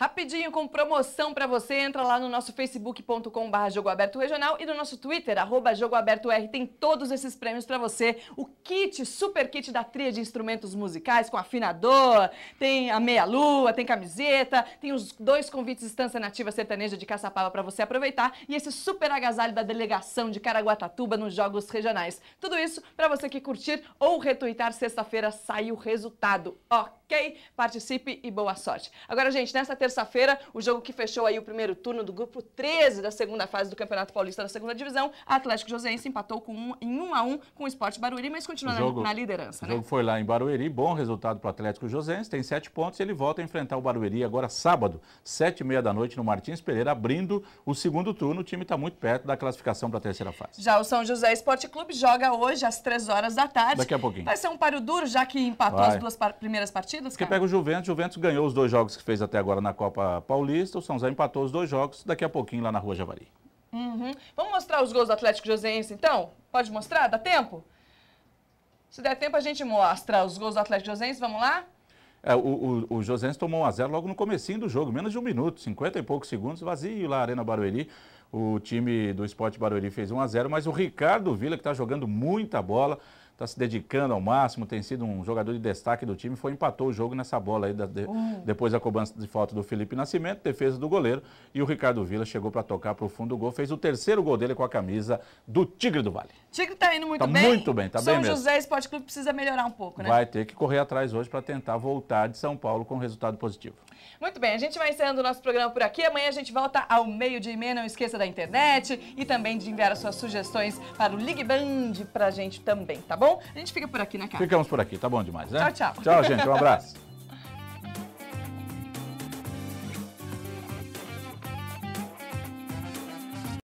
Rapidinho com promoção para você, entra lá no nosso facebook.com.br Jogo Regional e no nosso Twitter, arroba Jogo Aberto R. Tem todos esses prêmios para você. O kit, super kit da tria de instrumentos musicais com afinador, tem a meia-lua, tem camiseta, tem os dois convites Estância Nativa Sertaneja de Caçapava para você aproveitar e esse super agasalho da delegação de Caraguatatuba nos Jogos Regionais. Tudo isso para você que curtir ou retweetar sexta-feira sai o resultado, ok? Participe e boa sorte. Agora, gente, nessa terça terça-feira, o jogo que fechou aí o primeiro turno do grupo 13 da segunda fase do Campeonato Paulista da segunda divisão. Atlético Joséense empatou com um, em 1 um a 1 um com o Sport Barueri, mas continua jogo, na, na liderança. O né? jogo foi lá em Barueri, bom resultado para o Atlético Joséense tem sete pontos e ele volta a enfrentar o Barueri agora sábado, sete e meia da noite no Martins Pereira, abrindo o segundo turno. O time está muito perto da classificação para a terceira fase. Já o São José Esporte Clube joga hoje às três horas da tarde. Daqui a pouquinho. Vai ser um paro duro, já que empatou Vai. as duas par primeiras partidas? Porque pega o Juventus, o Juventus ganhou os dois jogos que fez até agora na Copa Paulista. O São José empatou os dois jogos, daqui a pouquinho lá na Rua Javari. Uhum. Vamos mostrar os gols do Atlético Joseense, então? Pode mostrar? Dá tempo? Se der tempo, a gente mostra os gols do Atlético Joseense. Vamos lá? É, o, o, o tomou 1x0 logo no comecinho do jogo, menos de um minuto, 50 e poucos segundos, vazio lá, Arena Barueri. O time do Esporte Barueri fez 1x0, mas o Ricardo Vila, que está jogando muita bola, está se dedicando ao máximo, tem sido um jogador de destaque do time, foi empatou o jogo nessa bola aí, da, de, uhum. depois da cobrança de falta do Felipe Nascimento, defesa do goleiro, e o Ricardo Vila chegou para tocar para o fundo do gol, fez o terceiro gol dele com a camisa do Tigre do Vale. Tigre está indo muito tá bem. muito bem, está São bem mesmo. São José Esporte Clube precisa melhorar um pouco, né? Vai ter que correr atrás hoje para tentar voltar de São Paulo com resultado positivo. Muito bem, a gente vai encerrando o nosso programa por aqui. Amanhã a gente volta ao meio-dia e Não esqueça da internet e também de enviar as suas sugestões para o Ligue Band para a gente também, tá bom? bom? A gente fica por aqui, né, cara? Ficamos por aqui, tá bom demais, né? Tchau, tchau. Tchau, gente. Um abraço.